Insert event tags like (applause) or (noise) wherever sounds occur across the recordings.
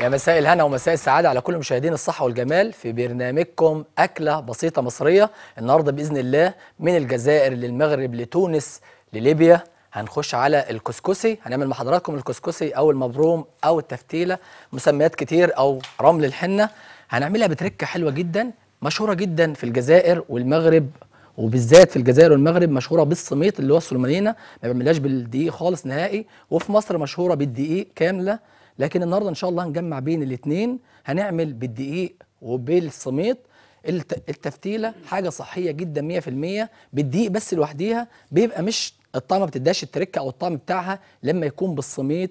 يا مساء الهنا ومساء السعادة على كل مشاهدين الصحة والجمال في برنامجكم أكلة بسيطة مصرية النهاردة بإذن الله من الجزائر للمغرب لتونس لليبيا هنخش على الكسكسي هنعمل مع حضراتكم الكسكسي أو المبروم أو التفتيلة مسميات كتير أو رمل الحنة هنعملها بتركة حلوة جدا مشهورة جدا في الجزائر والمغرب وبالذات في الجزائر والمغرب مشهوره بالسميط اللي هو السلمانينا ما بيعملهاش بالدقيق خالص نهائي وفي مصر مشهوره بالدقيق كامله لكن النهارده ان شاء الله هنجمع بين الاثنين هنعمل بالدقيق وبالسميط التفتيله حاجه صحيه جدا 100% بالدقيق بس لوحديها بيبقى مش الطعمه بتداش التركه او الطعم بتاعها لما يكون بالسميط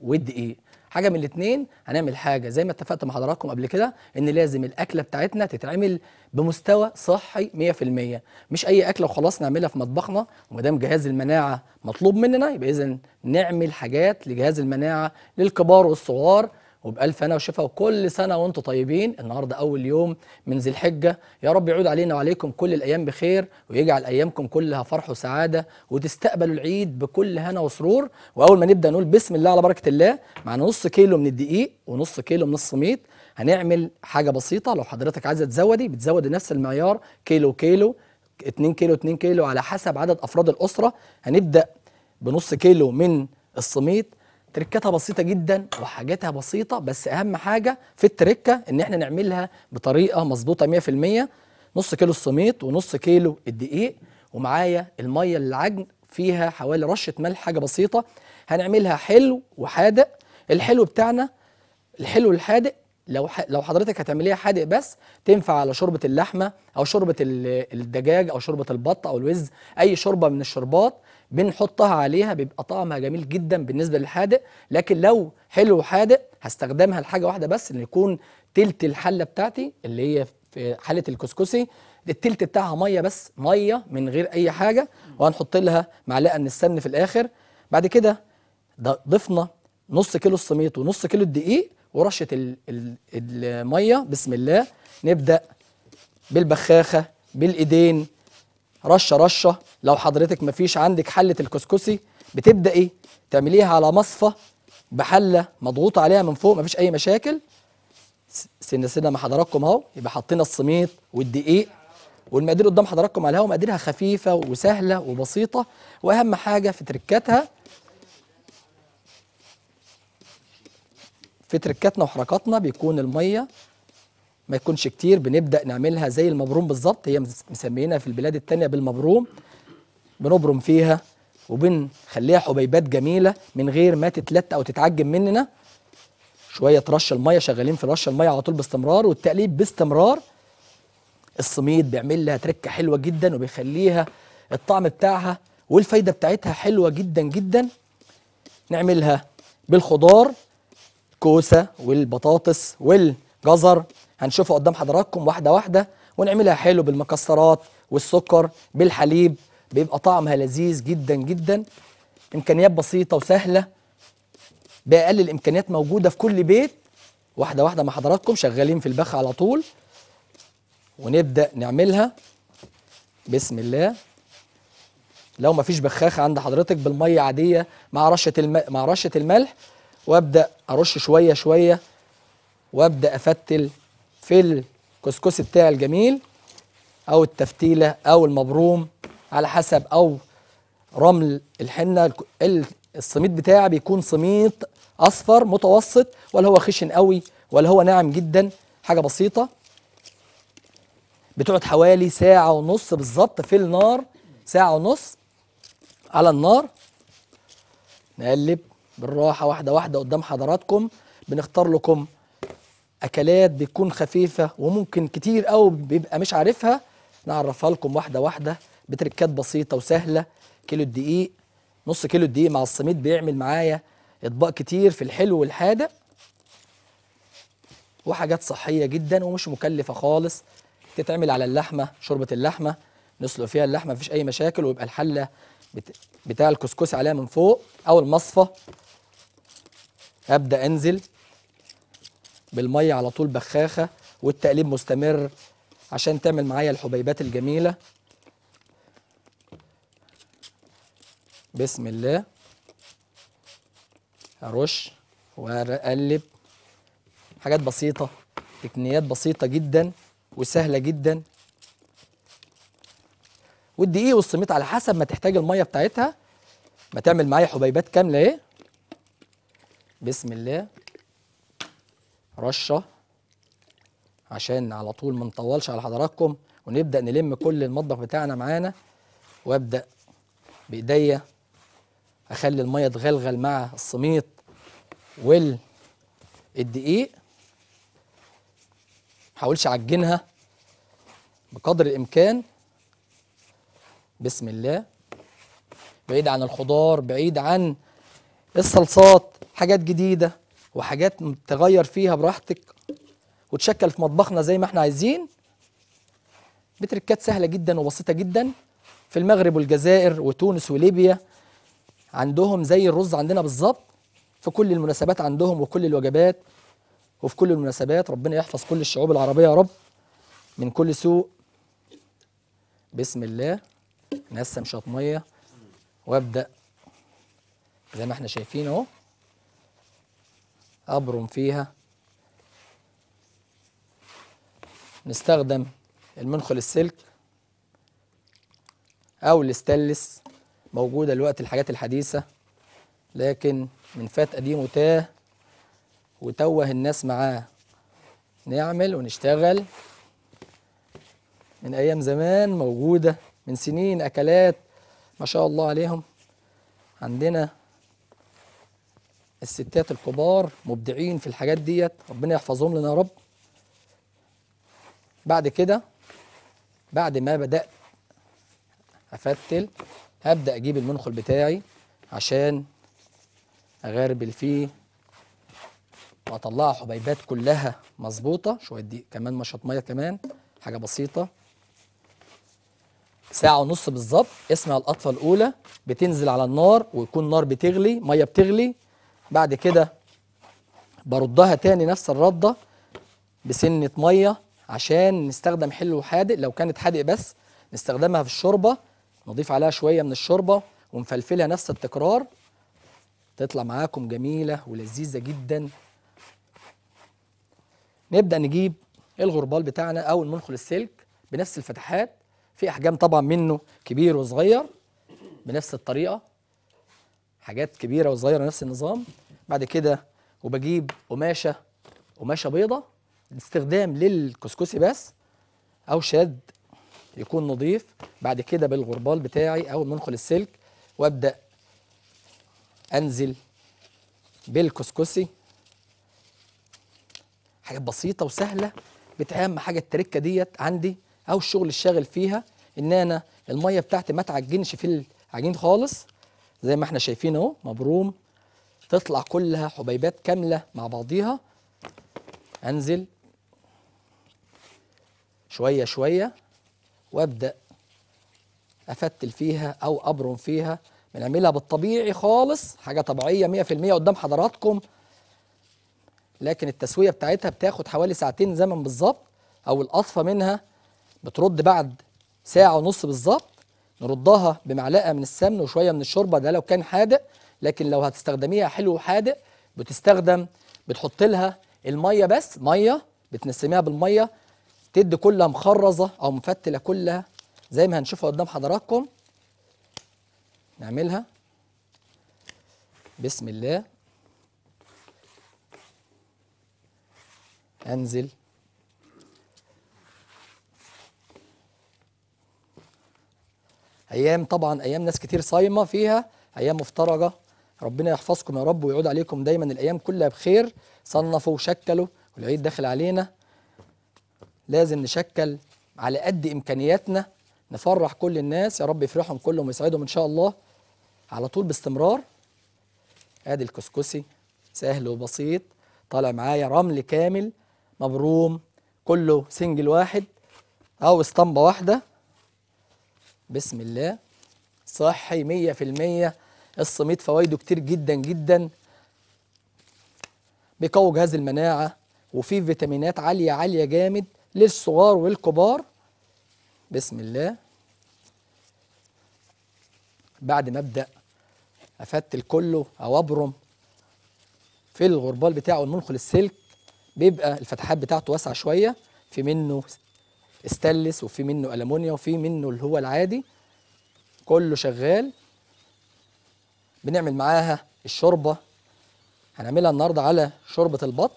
والدقيق حاجه من الاثنين هنعمل حاجه زي ما اتفقت مع حضراتكم قبل كده ان لازم الاكله بتاعتنا تتعمل بمستوى صحي 100% مش اي اكله وخلاص نعملها في مطبخنا وما دام جهاز المناعه مطلوب مننا يبقى اذا نعمل حاجات لجهاز المناعه للكبار والصغار وبألف أنا وشفا وكل سنة وانتم طيبين النهاردة أول يوم من ذي الحجة يا رب يعود علينا وعليكم كل الأيام بخير ويجعل أيامكم كلها فرح وسعادة وتستقبلوا العيد بكل هنا وسرور وأول ما نبدأ نقول بسم الله على بركة الله مع نص كيلو من الدقيق ونص كيلو من الصميت هنعمل حاجة بسيطة لو حضرتك عايزة تزودي بتزودي نفس المعيار كيلو كيلو 2 كيلو 2 كيلو على حسب عدد أفراد الأسرة هنبدأ بنص كيلو من الصميت تركتها بسيطه جدا وحاجاتها بسيطه بس اهم حاجه في التركه ان احنا نعملها بطريقه مظبوطه 100% نص كيلو السميط ونص كيلو الدقيق ومعايا الميه العجن فيها حوالي رشه ملح حاجه بسيطه هنعملها حلو وحادق الحلو بتاعنا الحلو الحادق لو لو حضرتك هتعمليها حادق بس تنفع على شوربه اللحمه او شوربه الدجاج او شوربه البط او الوز اي شوربه من الشربات بنحطها عليها بيبقى طعمها جميل جدا بالنسبه للحادق لكن لو حلو حادق هستخدمها لحاجه واحده بس ان يكون تلت الحله بتاعتي اللي هي في حاله الكسكسي التلت بتاعها ميه بس ميه من غير اي حاجه وهنحط لها معلقه من السمن في الاخر بعد كده ضفنا نص كيلو السميط ونص كيلو الدقيق ورشه الميه بسم الله نبدا بالبخاخه بالايدين رشه رشه لو حضرتك مفيش عندك حله الكسكسي بتبدا ايه تعمليها على مصفى بحله مضغوطه عليها من فوق مفيش اي مشاكل سنه سنه مع حضراتكم اهو يبقى حطينا السميط والدقيق والمقادير قدام حضراتكم على الهوا مقاديرها خفيفه وسهله وبسيطه واهم حاجه في تركاتها في تركاتنا وحركاتنا بيكون الميه ما يكونش كتير بنبدا نعملها زي المبروم بالظبط هي مسمينها في البلاد التانية بالمبروم بنبرم فيها وبنخليها حبيبات جميله من غير ما تتلت او تتعجن مننا شويه رش الميه شغالين في رش الميه على طول باستمرار والتقليب باستمرار الصميد بيعمل لها تركه حلوه جدا وبيخليها الطعم بتاعها والفايده بتاعتها حلوه جدا جدا نعملها بالخضار كوسه والبطاطس والجزر هنشوفها قدام حضراتكم واحده واحده ونعملها حلو بالمكسرات والسكر بالحليب بيبقى طعمها لذيذ جدا جدا امكانيات بسيطه وسهله باقل الامكانيات موجوده في كل بيت واحده واحده مع حضراتكم شغالين في البخ على طول ونبدا نعملها بسم الله لو ما فيش بخاخ عند حضرتك بالميه عاديه مع رشه الم... مع رشه الملح وابدا ارش شويه شويه وابدا افتل في الكسكسي بتاعي الجميل او التفتيله او المبروم على حسب او رمل الحنه السميط بتاعي بيكون سميط اصفر متوسط ولا هو خشن قوي ولا هو ناعم جدا حاجه بسيطه بتقعد حوالي ساعه ونص بالظبط في النار ساعه ونص على النار نقلب بالراحه واحده واحده قدام حضراتكم بنختار لكم اكلات بتكون خفيفه وممكن كتير قوي بيبقى مش عارفها نعرفها لكم واحده واحده بتركات بسيطه وسهله كيلو الدقيق نص كيلو الدقيق مع الصميد بيعمل معايا اطباق كتير في الحلو والحادق وحاجات صحيه جدا ومش مكلفه خالص تتعمل على اللحمه شوربه اللحمه نسلق فيها اللحمه مفيش اي مشاكل ويبقى الحله بتاع الكسكسي عليها من فوق او المصفى ابدا انزل بالميه على طول بخاخه والتقليب مستمر عشان تعمل معايا الحبيبات الجميله بسم الله ارش واقلب حاجات بسيطه تقنيات بسيطه جدا وسهله جدا والدقيق والسميط على حسب ما تحتاج الميه بتاعتها ما تعمل معايا حبيبات كامله اهي بسم الله رشه عشان على طول ما نطولش على حضراتكم ونبدا نلم كل المطبخ بتاعنا معانا وابدا بايديا اخلي الميه تغلغل مع السميط والدقيق حاولش اعجنها بقدر الامكان بسم الله بعيد عن الخضار بعيد عن الصلصات حاجات جديده وحاجات تغير فيها براحتك وتشكل في مطبخنا زي ما احنا عايزين بتركات سهله جدا وبسيطه جدا في المغرب والجزائر وتونس وليبيا عندهم زي الرز عندنا بالظبط في كل المناسبات عندهم وكل الوجبات وفي كل المناسبات ربنا يحفظ كل الشعوب العربيه يا رب من كل سوء بسم الله نقسم شاطمية ميه وابدا زي ما احنا شايفين اهو أبرم فيها نستخدم المنخل السلك أو الاستلس موجودة الوقت الحاجات الحديثة لكن من فات قديم تاه وتوه الناس معاه نعمل ونشتغل من أيام زمان موجودة من سنين أكلات ما شاء الله عليهم عندنا الستات الكبار مبدعين في الحاجات ديت ربنا يحفظهم لنا يا رب بعد كده بعد ما بدأت أفتل هبدأ أجيب المنخل بتاعي عشان أغربل فيه وأطلع حبيبات كلها مظبوطة شوية دي كمان مشط مية كمان حاجة بسيطة ساعة ونص بالظبط اسمع القطفة الأولى بتنزل على النار ويكون نار بتغلي مية بتغلي بعد كده بردها تاني نفس الردة بسنة مية عشان نستخدم حلو حادق لو كانت حادق بس نستخدمها في الشوربة نضيف عليها شوية من الشوربة ونفلفلها نفس التكرار تطلع معاكم جميلة ولذيذة جدا نبدأ نجيب الغربال بتاعنا أو المنخل السلك بنفس الفتحات في أحجام طبعا منه كبير وصغير بنفس الطريقة حاجات كبيره وصغيره نفس النظام بعد كده وبجيب قماشه قماشه بيضه استخدام للكسكسي بس او شاد يكون نظيف بعد كده بالغربال بتاعي او منخل السلك وابدا انزل بالكسكسي حاجات بسيطه وسهله بتهم حاجه التركه ديت عندي او الشغل الشاغل فيها ان انا الميه بتاعتي ما تعجنش في العجين خالص زي ما احنا شايفين اهو مبروم تطلع كلها حبيبات كاملة مع بعضيها انزل شوية شوية وابدأ افتل فيها او ابرم فيها بنعملها بالطبيعي خالص حاجة طبيعية 100% قدام حضراتكم لكن التسوية بتاعتها بتاخد حوالي ساعتين زمن بالظبط او القطفة منها بترد بعد ساعة ونص بالظبط نردها بمعلقه من السمن وشويه من الشوربه ده لو كان حادق لكن لو هتستخدميها حلو وحادق بتستخدم بتحط لها الميه بس ميه بتنسميها بالميه تدي كلها مخرزه او مفتله كلها زي ما هنشوفها قدام حضراتكم نعملها بسم الله انزل ايام طبعا ايام ناس كتير صايمه فيها ايام مفترجه ربنا يحفظكم يا رب ويعود عليكم دايما الايام كلها بخير صنفوا وشكلوا والعيد داخل علينا لازم نشكل على قد امكانياتنا نفرح كل الناس يا رب يفرحهم كلهم ويسعدهم ان شاء الله على طول باستمرار ادي الكسكسي سهل وبسيط طالع معايا رمل كامل مبروم كله سنجل واحد او اسطمبه واحده بسم الله صحي 100% الصميت فوائده كتير جدا جدا بيقوي جهاز المناعة وفيه فيتامينات عالية عالية جامد للصغار والكبار بسم الله بعد ما ابدأ افتل كله او ابرم في الغربال بتاعه المنخل السلك بيبقى الفتحات بتاعته واسعة شوية في منه استانلس وفي منه ألمونيا وفي منه اللي هو العادي كله شغال بنعمل معاها الشوربة هنعملها النهاردة على شوربة البط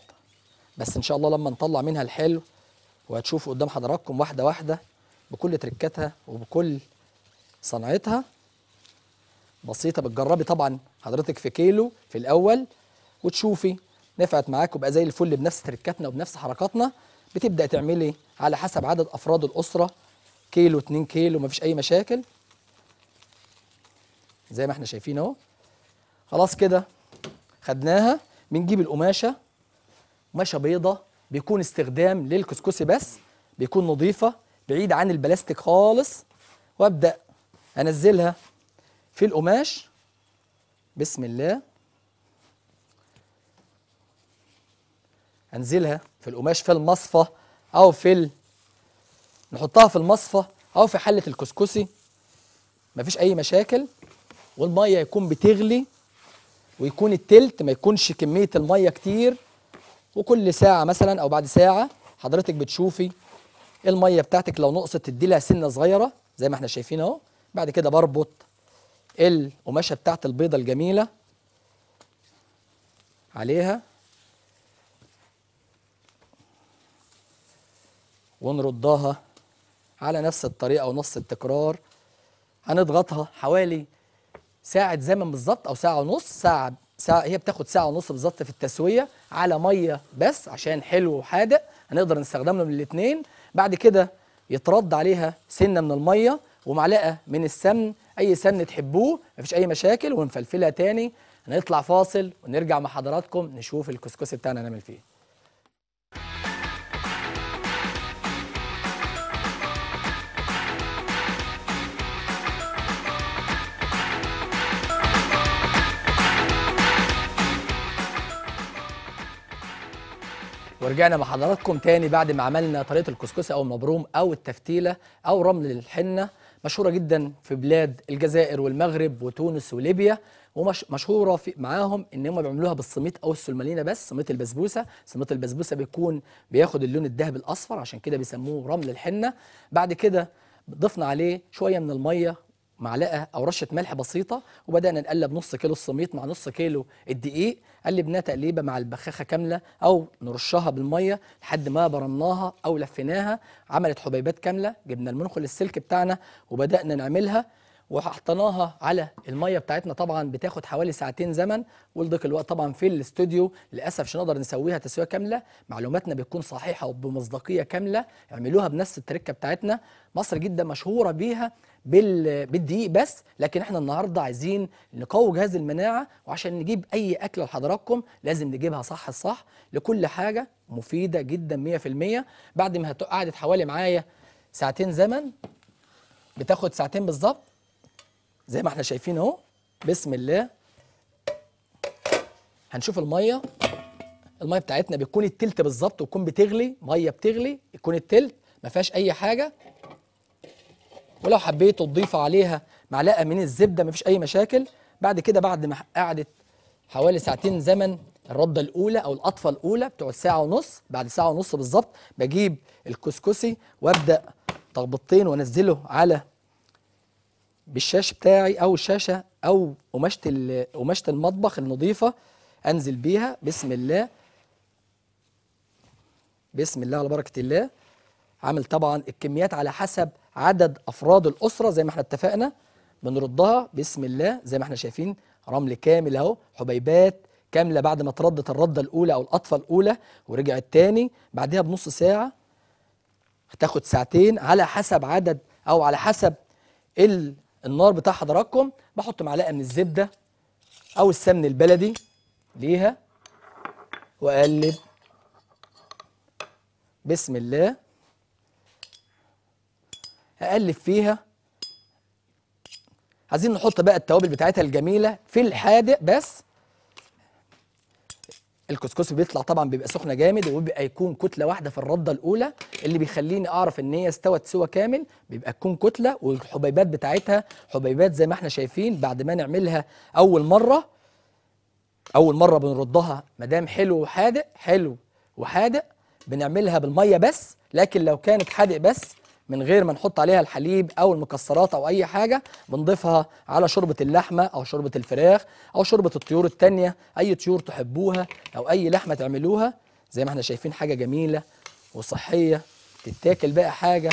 بس إن شاء الله لما نطلع منها الحلو وهتشوفوا قدام حضراتكم واحدة واحدة بكل تركاتها وبكل صنعتها بسيطة بتجربي طبعا حضرتك في كيلو في الأول وتشوفي نفعت معاكم بقى زي الفل بنفس تركاتنا وبنفس حركاتنا بتبدا تعملي على حسب عدد افراد الاسره كيلو 2 كيلو مفيش اي مشاكل زي ما احنا شايفين اهو خلاص كده خدناها بنجيب القماشه قماشه بيضه بيكون استخدام للكسكسي بس بيكون نظيفه بعيد عن البلاستيك خالص وابدا انزلها في القماش بسم الله انزلها في القماش في المصفى او في ال... نحطها في المصفى او في حله الكسكسي مفيش اي مشاكل والميه يكون بتغلي ويكون التلت ما يكونش كميه الميه كتير وكل ساعه مثلا او بعد ساعه حضرتك بتشوفي الميه بتاعتك لو نقصت تدي لها سنه صغيره زي ما احنا شايفين اهو بعد كده بربط القماشه بتاعت البيضه الجميله عليها ونردها على نفس الطريقة ونفس التكرار هنضغطها حوالي ساعة زمن بالظبط أو ساعة ونص ساعة, ساعة هي بتاخد ساعة ونص بالظبط في التسوية على مية بس عشان حلو وحادق هنقدر من الاتنين بعد كده يترد عليها سنة من المية ومعلقة من السمن أي سمن تحبوه مفيش أي مشاكل ونفلفلها تاني هنطلع فاصل ونرجع مع حضراتكم نشوف الكسكسي بتاعنا نعمل فيه ورجعنا مع حضراتكم تاني بعد ما عملنا طريقه الكسكسي او المبروم او التفتيله او رمل الحنه مشهوره جدا في بلاد الجزائر والمغرب وتونس وليبيا ومشهوره في معاهم ان هم بيعملوها بالصميت او السلمالينا بس صميت البسبوسه صميت البسبوسه بيكون بياخد اللون الذهبي الاصفر عشان كده بيسموه رمل الحنه بعد كده ضفنا عليه شويه من الميه معلقه او رشه ملح بسيطه وبدانا نقلب نص كيلو السميط مع نص كيلو الدقيق قلبناه تقليبه مع البخاخه كامله او نرشها بالميه لحد ما برمناها او لفيناها عملت حبيبات كامله جبنا المنخل السلك بتاعنا وبدانا نعملها وحطيناها على الميه بتاعتنا طبعا بتاخد حوالي ساعتين زمن ولضيق الوقت طبعا في الاستوديو للاسف مش هنقدر نسويها تسويه كامله معلوماتنا بتكون صحيحه وبمصداقيه كامله اعملوها بنفس التركه بتاعتنا مصر جدا مشهوره بيها بالدقيق بس لكن احنا النهارده عايزين نقوي جهاز المناعه وعشان نجيب اي اكله لحضراتكم لازم نجيبها صح الصح لكل حاجه مفيده جدا 100% بعد ما قعدت حوالي معايا ساعتين زمن بتاخد ساعتين بالظبط زي ما احنا شايفين اهو بسم الله هنشوف الميه الميه بتاعتنا بتكون التلت بالظبط وتكون بتغلي ميه بتغلي يكون التلت ما فيهاش اي حاجه ولو حبيتوا تضيفوا عليها معلقه من الزبده ما فيش اي مشاكل بعد كده بعد ما قعدت حوالي ساعتين زمن الرده الاولى او القطفه الاولى بتوع ساعه ونص بعد ساعه ونص بالظبط بجيب الكسكسي وابدا تخبطتين وانزله على بالشاش بتاعي او الشاشه او قماشه قماشه المطبخ النظيفه انزل بيها بسم الله بسم الله على بركه الله عامل طبعا الكميات على حسب عدد افراد الاسره زي ما احنا اتفقنا بنردها بسم الله زي ما احنا شايفين رمل كامل اهو حبيبات كامله بعد ما تردت الرده الاولى او الاطفه الاولى ورجعت تاني بعدها بنص ساعه هتاخد ساعتين على حسب عدد او على حسب ال النار بتاع حضراتكم بحط معلقه من الزبده او السمن البلدي ليها واقلب بسم الله هقلب فيها عايزين نحط بقى التوابل بتاعتها الجميله في الحادق بس الكسكسي بيطلع طبعا بيبقى سخنه جامد وبيبقى يكون كتله واحده في الرده الاولى اللي بيخليني اعرف ان هي استوت سوى كامل بيبقى تكون كتله والحبيبات بتاعتها حبيبات زي ما احنا شايفين بعد ما نعملها اول مره اول مره بنردها ما دام حلو وحادق حلو وحادق بنعملها بالميه بس لكن لو كانت حادق بس من غير ما نحط عليها الحليب او المكسرات او اي حاجه بنضيفها على شوربه اللحمه او شوربه الفراخ او شوربه الطيور التانية اي طيور تحبوها او اي لحمه تعملوها زي ما احنا شايفين حاجه جميله وصحيه تتاكل بقى حاجه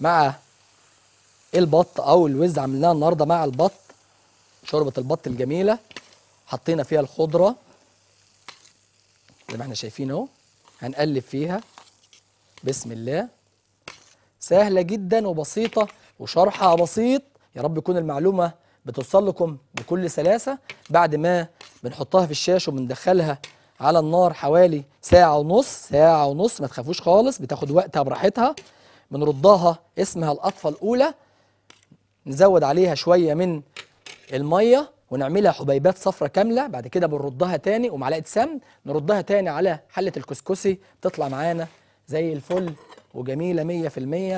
مع البط او الوز عملناها النهارده مع البط شوربه البط الجميله حطينا فيها الخضره زي ما احنا شايفين اهو هنقلب فيها بسم الله سهلة جدا وبسيطة وشرحها بسيط يا رب تكون المعلومة بتوصل لكم بكل سلاسة بعد ما بنحطها في الشاشة وبندخلها على النار حوالي ساعة ونص ساعة ونص ما تخافوش خالص بتاخد وقتها براحتها بنردها اسمها القطفة الأولى نزود عليها شوية من المية ونعملها حبيبات صفرة كاملة بعد كده بنردها تاني ومعلقة سمن نردها تاني على حلة الكسكسي بتطلع معانا زي الفل وجميله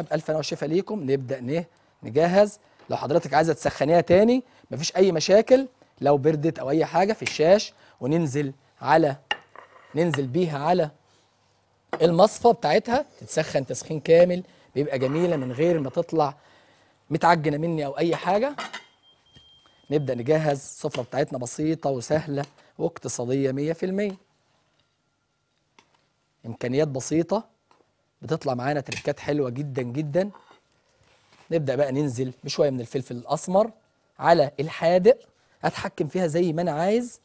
100% بالف انا وشفاء ليكم نبدا نه نجهز لو حضرتك عايزه تسخنيها تاني مفيش اي مشاكل لو بردت او اي حاجه في الشاش وننزل على ننزل بيها على المصفى بتاعتها تتسخن تسخين كامل بيبقى جميله من غير ما تطلع متعجنه مني او اي حاجه نبدا نجهز السفره بتاعتنا بسيطه وسهله واقتصاديه 100% امكانيات بسيطه بتطلع معانا تركات حلوه جدا جدا نبدا بقى ننزل بشويه من الفلفل الاسمر على الحادق اتحكم فيها زي ما انا عايز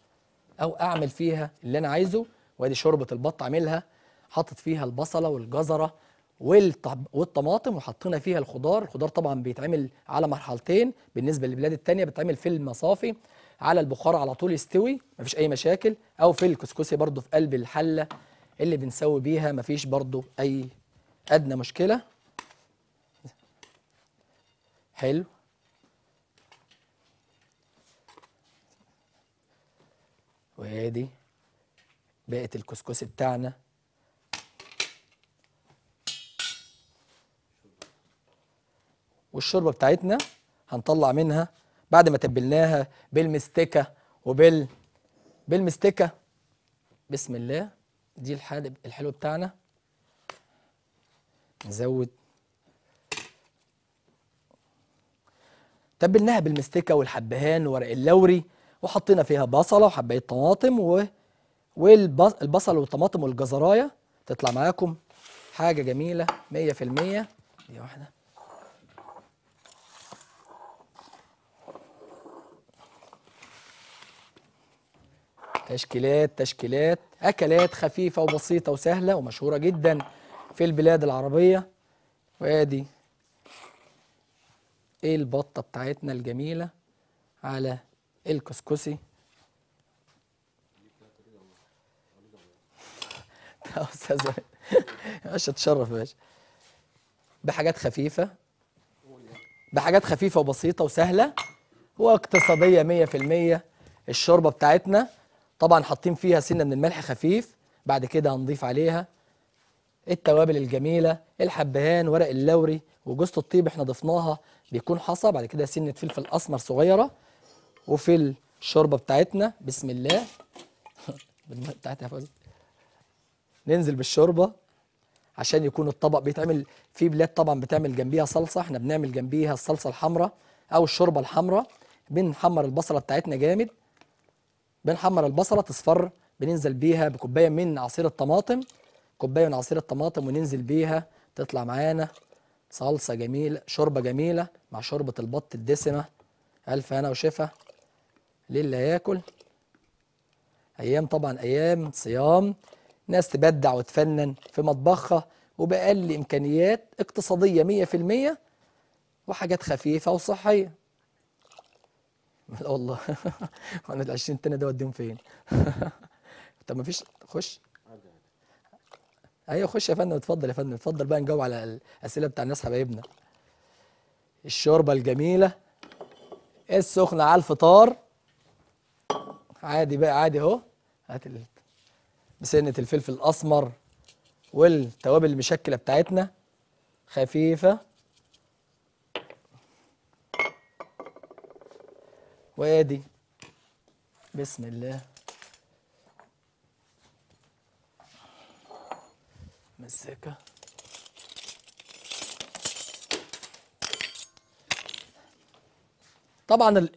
او اعمل فيها اللي انا عايزه وادي شوربه البط عاملها حاطط فيها البصله والجزره والطماطم وحطينا فيها الخضار الخضار طبعا بيتعمل على مرحلتين بالنسبه للبلاد التانية بيتعمل في المصافي على البخار على طول يستوي مفيش اي مشاكل او في الكسكسي برده في قلب الحله اللي بنسوي بيها مفيش برده اي أدنى مشكلة حلو وادي بقت الكسكسي بتاعنا والشوربه بتاعتنا هنطلع منها بعد ما تبلناها بالمستكه وبال بالمستكه بسم الله دي الحلو الحلو بتاعنا نزود تبلناها بالمستكه والحبهان وورق اللوري وحطينا فيها بصله وحبايه طماطم و والبصل والطماطم والجزرايه تطلع معاكم حاجه جميله 100% دي واحده تشكيلات تشكيلات اكلات خفيفه وبسيطه وسهله ومشهوره جدا في البلاد العربية وادي ايه البطة بتاعتنا الجميلة على الكسكسي (laughs) يا باشا تشرف يا باشا بحاجات خفيفة بحاجات خفيفة وبسيطة وسهلة واقتصادية 100% الشوربة بتاعتنا طبعا حاطين فيها سنة من الملح خفيف بعد كده هنضيف عليها التوابل الجميلة الحبهان ورق اللوري وجوز الطيب احنا ضفناها بيكون حصى بعد كده سنة فلفل أسمر صغيرة وفي الشوربة بتاعتنا بسم الله (laughs) بتاعتها فوزي ننزل بالشوربة عشان يكون الطبق بيتعمل في بلاد طبعا بتعمل جنبيها صلصة احنا بنعمل جنبيها الصلصة الحمراء أو الشوربة الحمراء بنحمر البصلة بتاعتنا جامد بنحمر البصلة تصفر بننزل بيها بكوباية من عصير الطماطم كوبايه من عصير الطماطم وننزل بيها تطلع معانا صلصه جميله شوربه جميله مع شوربه البط الدسمه الف هنا وشفا للي هياكل ايام طبعا ايام صيام ناس تبدع وتفنن في مطبخها وباقل امكانيات اقتصاديه 100% وحاجات خفيفه وصحيه لا (laughs) والله وانا ال 20 تاني ده اوديهم فين (laughs) طب ما فيش خش ايوه خش يا فندم اتفضل يا فندم اتفضل بقى نجاوب على الاسئله بتاع الناس حبايبنا الشوربه الجميله إيه السخنه على الفطار عادي بقى عادي اهو هات مسنه الفلفل الاسمر والتوابل المشكله بتاعتنا خفيفه وادي بسم الله مزيكا طبعا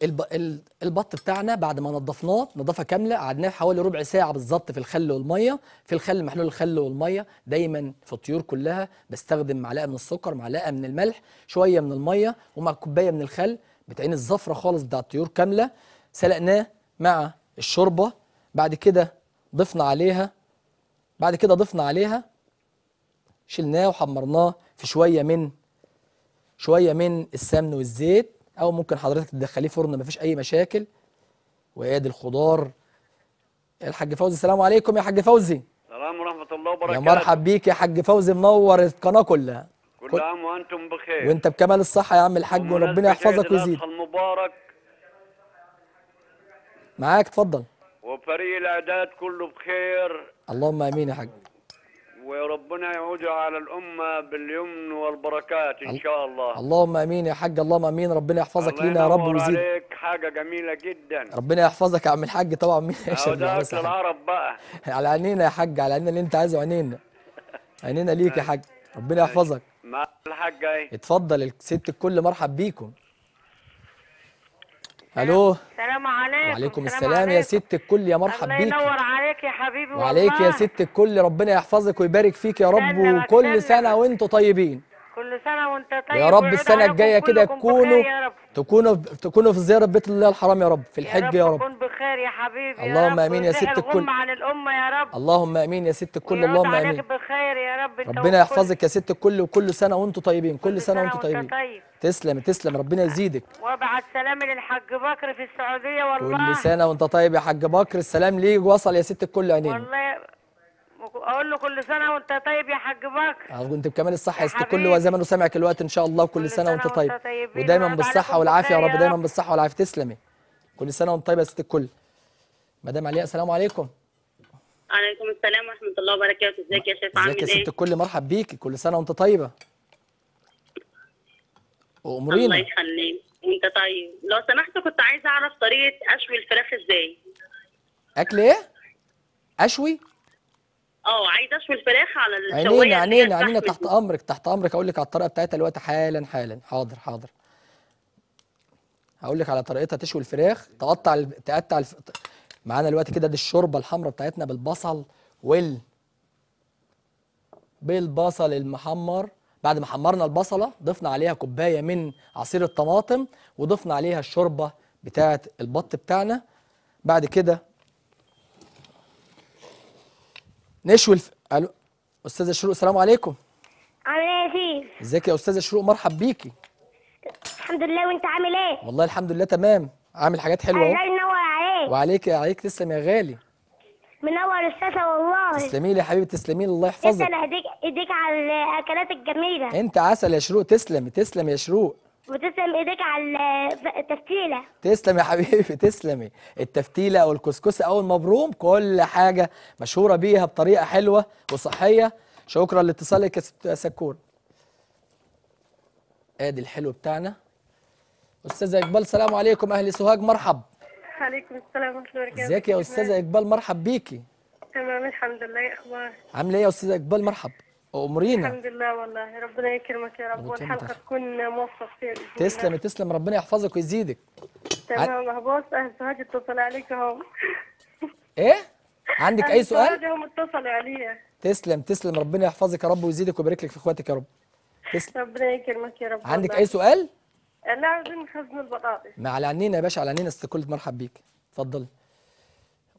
البط بتاعنا بعد ما نضفناه نضافه كامله قعدناه حوالي ربع ساعه بالظبط في الخل والميه في الخل محلول الخل والميه دايما في الطيور كلها بستخدم معلقه من السكر معلقه من الملح شويه من الميه ومع كوبايه من الخل بتعين الزفره خالص بتاع الطيور كامله سلقناه مع الشوربه بعد كده ضفنا عليها بعد كده ضفنا عليها شلناه وحمرناه في شويه من شويه من السمن والزيت او ممكن حضرتك تدخليه فرن مفيش اي مشاكل وادي الخضار الحاج فوزي السلام عليكم يا حاج فوزي السلام ورحمه الله وبركاته يا مرحب بيك يا حاج فوزي منور القناه كلها كل عام وانتم بخير وانت بكمال الصحه يا عم الحاج وربنا يحفظك ويزيد المبارك معاك اتفضل وفريق الاعداد كله بخير اللهم امين يا حاج وربنا يعود على الأمة باليمن والبركات إن شاء الله اللهم أمين يا حاج اللهم أمين ربنا يحفظك لينا يا رب ويزيد عليك حاجة جميلة جدا ربنا يحفظك يا عم الحاج طبعا مين يا العرب بقى على عينينا يا حاج على عينينا اللي أنت عايزه عينينا عينينا ليك يا حاج ربنا يحفظك مع الحاج اتفضل الست الكل مرحب بيكم الو السلام عليكم وعليكم السلام, السلام يا ست الكل يا مرحب بيك الله ينور عليك يا حبيبي والله وعليك يا ست الكل ربنا يحفظك ويبارك فيك يا رب وكل سنه وانتم طيبين كل سنه وانت طيب يا رب السنه الجايه كده تكونوا تكونوا تكونوا في زياره بيت الله الحرام يا رب في الحج يا رب تكون بخير يا حبيبي اللهم امين يا ست الكل عن الامه يا رب اللهم امين يا ست الكل اللهم امين بخير يا رب ربنا يحفظك يا ست الكل وكل سنه وانتم طيبين كل سنه وانتم طيبين طيب. تسلم تسلم ربنا يزيدك وابعت سلامي للحاج بكر في السعوديه والله كل سنه وانت طيب يا حاج بكر السلام ليك وصل يا ست الكل عينين والله اقول له كل سنه وانت طيب يا حاج بكر انت بكمال الصحه يا ست الكل وزمنه سامعك الوقت ان شاء الله وكل سنه وانت طيب ودايما بالصحه والعافيه يا رب دايما بالصحه والعافيه تسلمي كل سنه وانت طيب يا ست الكل مدام عليا السلام عليكم عليكم السلام ورحمه الله وبركاته ازيك يا شيخ عامل ايه ازيك يا ست ايه؟ الكل مرحب بيكي كل سنه وانت طيبه وامرينا الله يخليك انت طيب لو سمحت كنت عايزه اعرف طريقه اشوي الفراخ ازاي اكل ايه اشوي اه عايز اشوي الفراخ على الشوايه عينينا عينينا عينينا تحت امرك تحت امرك اقول لك على الطريقه بتاعتها دلوقتي حالا حالا حاضر حاضر هقول لك على طريقتها تشوي الفراخ تقطع ال... تقطع الف... معانا دلوقتي كده دي الشوربه الحمراء بتاعتنا بالبصل وال بالبصل المحمر بعد ما حمرنا البصله ضفنا عليها كوبايه من عصير الطماطم وضفنا عليها الشوربه بتاعه البط بتاعنا بعد كده نشوي الف... الو استاذه شروق السلام عليكم عامل ايه يا ازيك يا استاذه شروق مرحب بيكي الحمد لله وانت عامل ايه والله الحمد لله تمام عامل حاجات حلوه اهو الله ينور عليك وعليك عليك تسلم يا غالي يا والله تسلمي لي يا حبيبي تسلمي لي الله يحفظك تسلم ايديك ايديك على الاكلات الجميله انت عسل يا شروق تسلم تسلم يا شروق وتسلم ايديك على التفتيله تسلم يا حبيبي تسلمي التفتيله او الكسكسي او المبروم كل حاجه مشهوره بيها بطريقه حلوه وصحيه شكرا لاتصالك يا سكور ادي الحلو بتاعنا استاذه اقبال السلام عليكم اهل سوهاج مرحب عليكم السلام ورحمه الله وبركاته ازيك يا استاذه اقبال مرحب بيكي تمام الحمد لله إيه اخبارك عامله ايه يا استاذه اقبال مرحب امرينا الحمد لله والله ربنا يكرمك يا رب والحلقه تكون موفقه فيها تسلم تسلم ربنا يحفظك ويزيدك تمام اهو اهل سهاج اتصل عليك اهو ايه عندك اي سؤال هم اتصلوا عليا تسلم تسلم ربنا يحفظك يا رب ويزيدك ويبارك لك في اخواتك يا رب تسلم ربنا يكرمك يا رب عندك والله. اي سؤال لا عايزين نخزن البطاطس مع العنينه يا باشا على العنينه استقلت مرحب بيك اتفضلي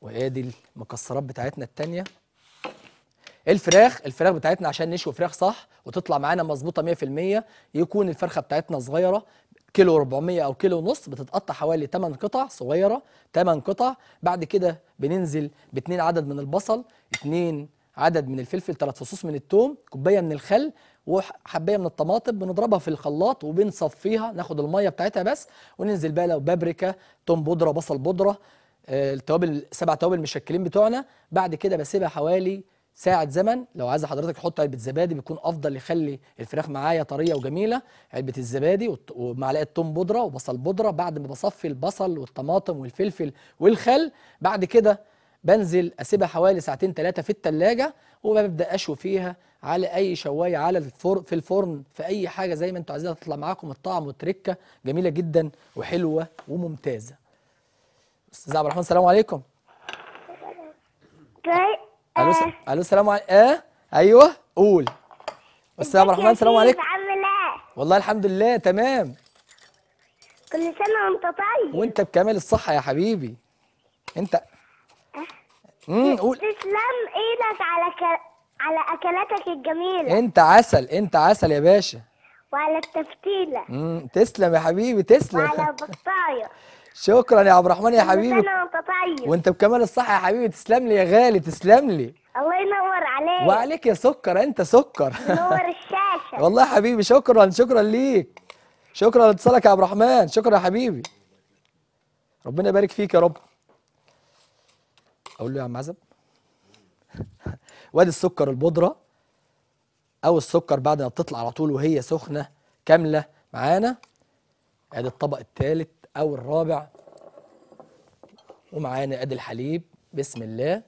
وادي المكسرات بتاعتنا التانية الفراخ الفراخ بتاعتنا عشان نشوي فراخ صح وتطلع معانا مظبوطه 100% يكون الفرخه بتاعتنا صغيره كيلو 400 او كيلو ونص بتتقطع حوالي 8 قطع صغيره 8 قطع بعد كده بننزل باتنين عدد من البصل اتنين عدد من الفلفل ثلاث فصوص من الثوم كوبايه من الخل وحبايه من الطماطم بنضربها في الخلاط وبنصفيها ناخد الميه بتاعتها بس وننزل بقى لو بابريكا توم بودره بصل بودره آه، التوابل سبع توابل مشكلين بتوعنا بعد كده بسيبها حوالي ساعة زمن لو عايز حضرتك تحط علبة زبادي بيكون أفضل يخلي الفراخ معايا طرية وجميلة علبة الزبادي ومعلقة توم بودرة وبصل بودرة بعد ما بصفي البصل والطماطم والفلفل والخل بعد كده بنزل أسيبها حوالي ساعتين ثلاثة في التلاجة وببدأ أشوي فيها على أي شواية على الفرن في الفرن في أي حاجة زي ما أنتوا عايزينها تطلع معاكم الطعم والتركة جميلة جدا وحلوة وممتازة استاذ عبد الرحمن السلام عليكم طيب، آه، الو الو السلام عليكم ايه ايوه قول استاذ عبد الرحمن السلام عليكم إيه؟ والله الحمد لله تمام كل سنه وانت طيب وانت بكامل الصحه يا حبيبي انت امم قول تسلم ايدك على ك... على اكلاتك الجميله انت عسل انت عسل يا باشا وعلى التفتيله امم تسلم يا حبيبي تسلم وعلى البطايه (laughs) شكرا يا عبد الرحمن يا حبيبي وانت بكمال الصحه يا حبيبي تسلم لي يا غالي تسلم لي الله ينور عليك وعليك يا سكر انت سكر نور (laughs) الشاشه والله يا حبيبي شكرا شكرا ليك شكرا لاتصالك يا عبد الرحمن شكرا يا حبيبي ربنا يبارك فيك يا رب اقول له يا عم عزب (laughs) وادي السكر البودره او السكر بعد ما بتطلع على طول وهي سخنه كامله معانا ادي الطبق الثالث أو الرابع ومعانا أدي الحليب بسم الله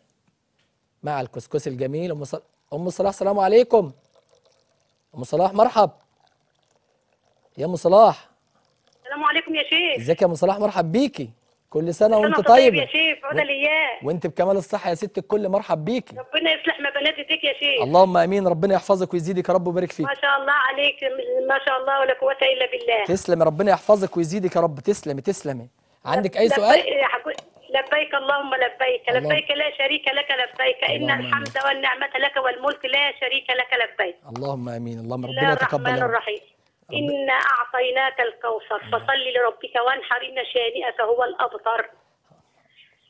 مع الكسكس الجميل أم صلاح أم صلاح السلام عليكم أم صلاح مرحب يا أم صلاح السلام عليكم يا شيخ ازيك يا أم صلاح مرحب بيكي كل سنه وانت طيبه يا شيخ عدى اياه وانت بكمال الصحه يا ست الكل مرحب بيكي ربنا يصلح ما بناتي فيك يا شيخ اللهم امين ربنا يحفظك ويزيدك يا رب ويبارك فيك ما شاء الله عليك ما شاء الله ولا قوه الا بالله تسلمي ربنا يحفظك ويزيدك يا رب تسلمي تسلمي عندك اي سؤال لبيك اللهم لبيك لبيك لا شريك لك لبيك إن الحمد والنعمة لك والملك لا شريك لك لبيك اللهم آمين اللهم ربنا يتقبل الرحمن الرحيم إنا أعطيناك الكوثر نعم. فصل لربك وانحر إن شانئك هو الأبتر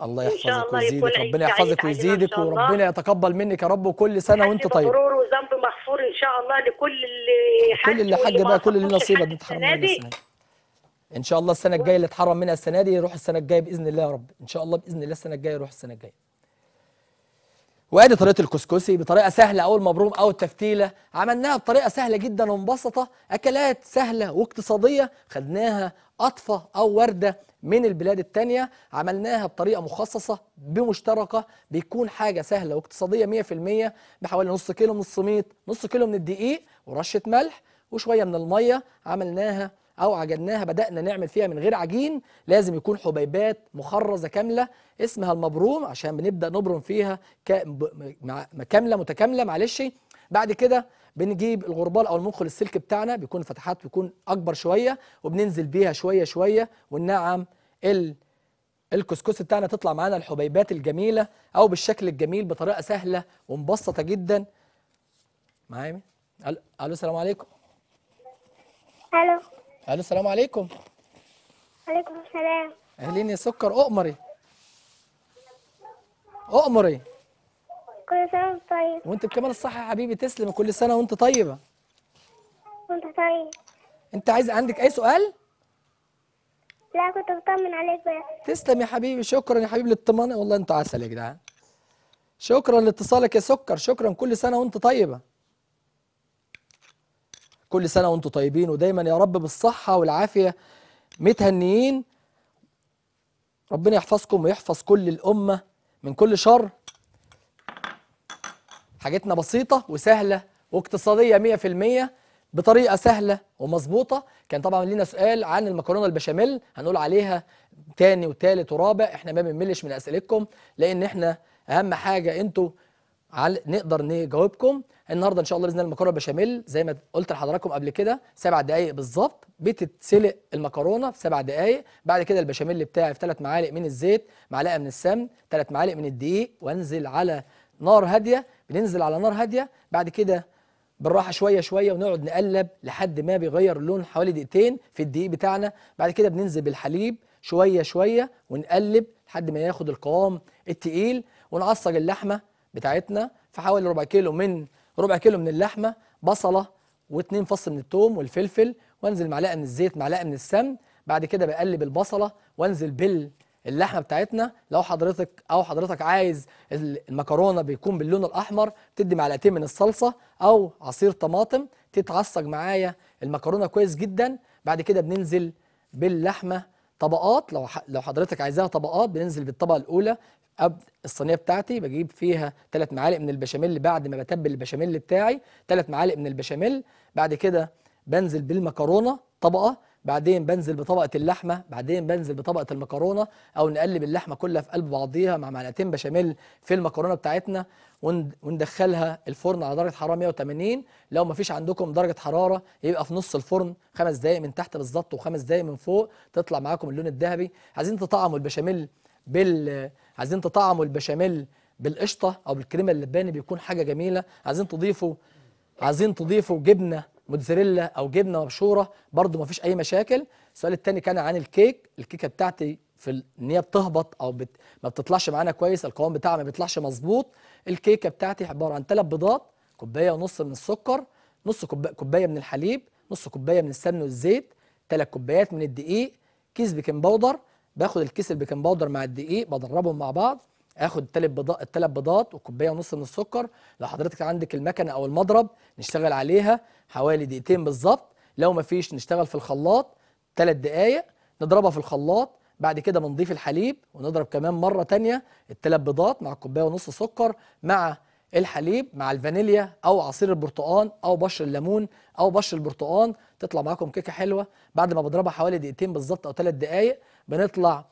الله يحفظك ويزيدك ربنا يحفظك ويزيدك وربنا يتقبل منك يا رب وكل سنه وانت طيب مبرور وذنب مغفور ان شاء الله لكل اللي حج كل اللي حج بقى كل اللي نصيبك بتحرم منها السنه ان شاء الله السنه الجايه اللي اتحرم منها السنه دي يروح السنه الجايه باذن الله يا رب ان شاء الله باذن الله السنه الجايه يروح السنه الجايه وادي طريقه الكسكسي بطريقه سهله او المبروم او التفتيله عملناها بطريقه سهله جدا ومبسطه اكلات سهله واقتصاديه خدناها اطفى او ورده من البلاد التانية عملناها بطريقة مخصصة بمشتركة بيكون حاجة سهلة واقتصادية 100% بحوالي نص كيلو من السميط نص كيلو من الدقيق ورشة ملح وشوية من المية عملناها أو عجناها بدأنا نعمل فيها من غير عجين لازم يكون حبيبات مخرزة كاملة اسمها المبروم عشان بنبدأ نبرم فيها كاملة متكاملة معلش بعد كده بنجيب الغربال او المنخل السلك بتاعنا بيكون فتحات بيكون اكبر شويه وبننزل بيها شويه شويه وننعم ال الكسكس بتاعنا تطلع معانا الحبيبات الجميله او بالشكل الجميل بطريقه سهله ومبسطه جدا معايا الو السلام عليكم الو الو السلام عليكم عليكم السلام اهلين يا سكر اؤمري اؤمري كل سنه وانت طيب وانت بكمال الصحه يا حبيبي تسلم كل سنه وانت طيبه وانت طيب انت عايز عندك اي سؤال لا كنت بطمن عليك بقى تسلم يا حبيبي شكرا يا حبيبي للطمانه والله انت عسل يا جدعان شكرا لاتصالك يا سكر شكرا كل سنه وانت طيبه كل سنة وانتم طيبين ودايما يا رب بالصحة والعافية متهنيين ربنا يحفظكم ويحفظ كل الأمة من كل شر حاجتنا بسيطة وسهلة واقتصادية 100% بطريقة سهلة ومظبوطة كان طبعا لينا سؤال عن المكرونة البشاميل هنقول عليها تاني وتالت ورابع احنا ما بنملش من أسئلتكم لأن احنا أهم حاجة انتوا عل... نقدر نجاوبكم النهارده ان شاء الله باذن الله المكرونه بشاميل زي ما قلت لحضراتكم قبل كده سبع دقائق بالظبط بتتسلق المكرونه في سبع دقائق بعد كده البشاميل بتاعي في ثلاث معالق من الزيت معلقه من السمن ثلاث معالق من الدقيق وانزل على نار هاديه بننزل على نار هاديه بعد كده بالراحه شويه شويه ونقعد نقلب لحد ما بيغير اللون حوالي دقيقتين في الدقيق بتاعنا بعد كده بننزل بالحليب شويه شويه ونقلب لحد ما ياخد القوام التقيل ونعصج اللحمه بتاعتنا في حوالي ربع كيلو من ربع كيلو من اللحمه بصله واتنين فص من الثوم والفلفل وانزل معلقه من الزيت معلقه من السمن بعد كده بقلب البصله وانزل بال اللحمه بتاعتنا لو حضرتك او حضرتك عايز المكرونه بيكون باللون الاحمر تدي معلقتين من الصلصه او عصير طماطم تتعصج معايا المكرونه كويس جدا بعد كده بننزل باللحمه طبقات لو لو حضرتك عايزاها طبقات بننزل بالطبقه الاولى أب الصينيه بتاعتي بجيب فيها ثلاث معالق من البشاميل بعد ما بتبل البشاميل بتاعي ثلاث معالق من البشاميل بعد كده بنزل بالمكرونه طبقه بعدين بنزل بطبقه اللحمه بعدين بنزل بطبقه المكرونه او نقلب اللحمه كلها في قلب بعضيها مع معلقتين بشاميل في المكرونه بتاعتنا وندخلها الفرن على درجه حراره 180 لو ما فيش عندكم درجه حراره يبقى في نص الفرن خمس دقائق من تحت بالظبط وخمس دقائق من فوق تطلع معاكم اللون الذهبي عايزين تطعموا البشاميل بال عايزين تطعموا البشاميل بالقشطه او بالكريمه اللباني بيكون حاجه جميله عايزين تضيفوا عايزين تضيفوا جبنه موتزاريلا او جبنه مبشوره برده ما فيش اي مشاكل السؤال الثاني كان عن الكيك الكيكه بتاعتي في ان هي بتهبط او بت... ما بتطلعش معانا كويس القوام بتاعها ما بيطلعش مظبوط الكيكه بتاعتي عباره عن ثلاث بيضات كوبايه ونص من السكر نص كوبايه كوبايه من الحليب نص كوبايه من السمن والزيت ثلاث كوبايات من الدقيق كيس بيكنج باودر باخد الكيس البيكنج باودر مع الدقيق بدربهم مع بعض اخد الثلاث بيضات الثلاث بيضات وكوبايه ونص من السكر لو حضرتك عندك المكنه او المضرب نشتغل عليها حوالي دقيقتين بالظبط لو ما فيش نشتغل في الخلاط ثلاث دقائق نضربها في الخلاط بعد كده بنضيف الحليب ونضرب كمان مره ثانيه الثلاث بيضات مع كوبايه ونص سكر مع الحليب مع الفانيليا او عصير البرتقان او بشر الليمون او بشر البرتقان تطلع معاكم كيكه حلوه بعد ما بضربها حوالي دقيقتين بالظبط او ثلاث دقائق بنطلع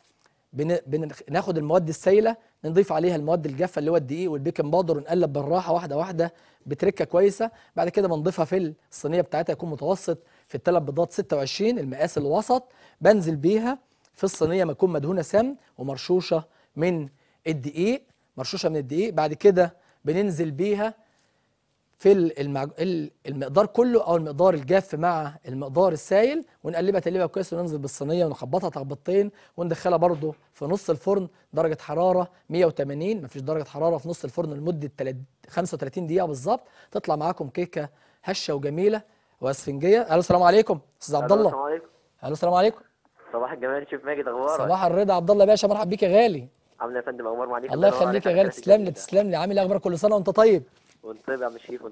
بناخد المواد السائله نضيف عليها المواد الجافه اللي هو الدقيق والبيكنج باودر ونقلب بالراحه واحده واحده بتركه كويسه بعد كده بنضيفها في الصينيه بتاعتها يكون متوسط في الثلاث بيضات 26 المقاس الوسط بنزل بيها في الصينيه ما تكون مدهونه سمن ومرشوشه من الدقيق مرشوشه من الدقيق بعد كده بننزل بيها في المعج... المقدار كله او المقدار الجاف مع المقدار السائل ونقلبها تقليبه كويس وننزل بالصينيه ونخبطها تخبطتين وندخلها برده في نص الفرن درجه حراره 180 مفيش درجه حراره في نص الفرن لمده 35 دقيقه بالظبط تطلع معاكم كيكه هشه وجميله واسفنجيه الو السلام عليكم استاذ عبد الله السلام عليكم الو السلام عليكم صباح الجمال شيف ماجد اخبارك صباح الرضا عبد الله باشا مرحب بيك يا غالي عامل ايه يا فندم اخبار معاك الله يخليك يا غالي تسلم لي تسلم لي عامل ايه اخبارك كل سنه وانت طيب ونطيب يا عم شريف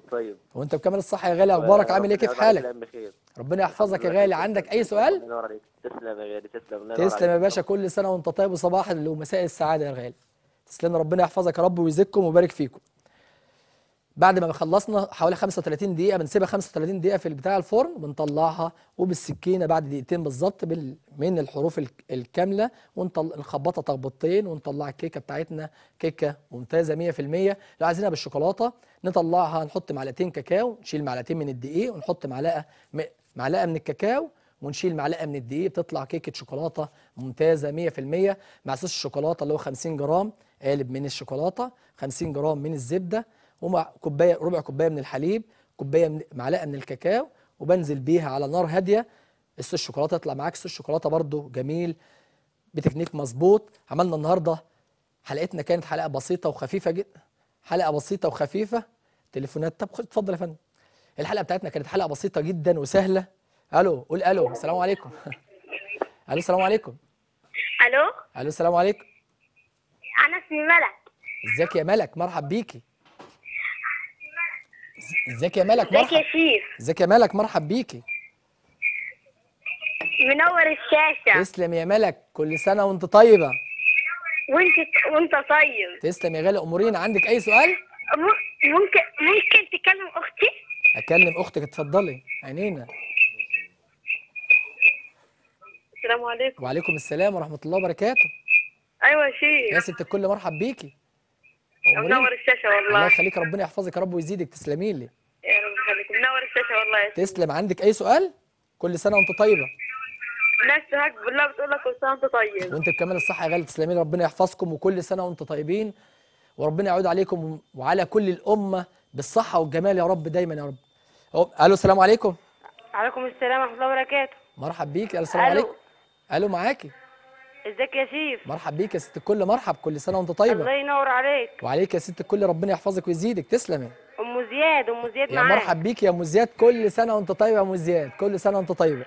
وانت بكامل الصحه يا غالي اخبارك عامل ايه كيف حالك ربنا يحفظك يا غالي عندك اي سؤال الله ينور عليك تسلم يا غالي تسلم تسلم يا باشا كل سنه وانت طيب وصباح ومساء السعاده يا غالي تسلم ربنا يحفظك يا رب ويزكم ويبارك فيكم بعد ما خلصنا حوالي 35 دقيقه بنسيبها 35 دقيقه في بتاع الفرن بنطلعها وبالسكينه بعد دقيقتين بالظبط من الحروف الكامله ونخبطها تخبطتين ونطلع الكيكه بتاعتنا كيكه ممتازه 100% لو عايزينها بالشوكولاته نطلعها نحط معلقتين كاكاو نشيل معلقتين من الدقيق ونحط معلقه معلقه من الكاكاو ونشيل معلقه من الدقيق بتطلع كيكه شوكولاته ممتازه 100% مع صوص الشوكولاته اللي هو 50 جرام قالب من الشوكولاته 50 جرام من الزبده كوبايه ربع كوبايه من الحليب كوبايه من معلقه من الكاكاو وبنزل بيها على نار هاديه الصوص الشوكولاته يطلع معاك صوص شوكولاته برده جميل بتكنيك مظبوط عملنا النهارده حلقتنا كانت حلقه بسيطه وخفيفه جدا حلقه بسيطه وخفيفه تليفونات طب اتفضل يا فندم الحلقه بتاعتنا كانت حلقه بسيطه جدا وسهله الو قول الو السلام عليكم (laughs) الو السلام عليكم الو الو السلام عليكم انا اسمي ملك ازيك يا ملك مرحب بيكي ازيك يا مالك مرحب ازيك يا شيف ازيك يا مالك مرحب بيكي منور الشاشه تسلم يا مالك كل سنه وانت طيبه وانت وانت طيب تسلم يا غالي امورين عندك اي سؤال ممكن ممكن تكلم اختي اكلم اختك اتفضلي عينينا السلام عليكم وعليكم السلام ورحمه الله وبركاته ايوه يا شيخ يا ست الكل مرحب بيكي منور الشاشه والله الله يخليك ربنا يحفظك يا رب ويزيدك تسلمي لي يا رب يخليك منور الشاشه والله يا تسلم عندك اي سؤال كل سنه وانت طيبه الناس هك بالله بتقول لك كل سنه وانت طيب وانت بكمال الصحه يا غالي تسلمي لي ربنا يحفظكم وكل سنه وانتم طيبين وربنا يعود عليكم وعلى كل الامه بالصحه والجمال يا رب دايما يا رب الو السلام عليكم وعليكم السلام ورحمه الله وبركاته مرحب بيك الو السلام عليكم الو معاكي ازيك يا شيف مرحب بيك يا ست الكل مرحب كل سنه وانت طيبه الله ينور عليك وعليك يا ست الكل ربنا يحفظك ويزيدك تسلمي ام زياد ام زياد معاك مرحب بيك يا ام زياد كل سنه وانت طيبه يا ام زياد كل سنه وانت طيبه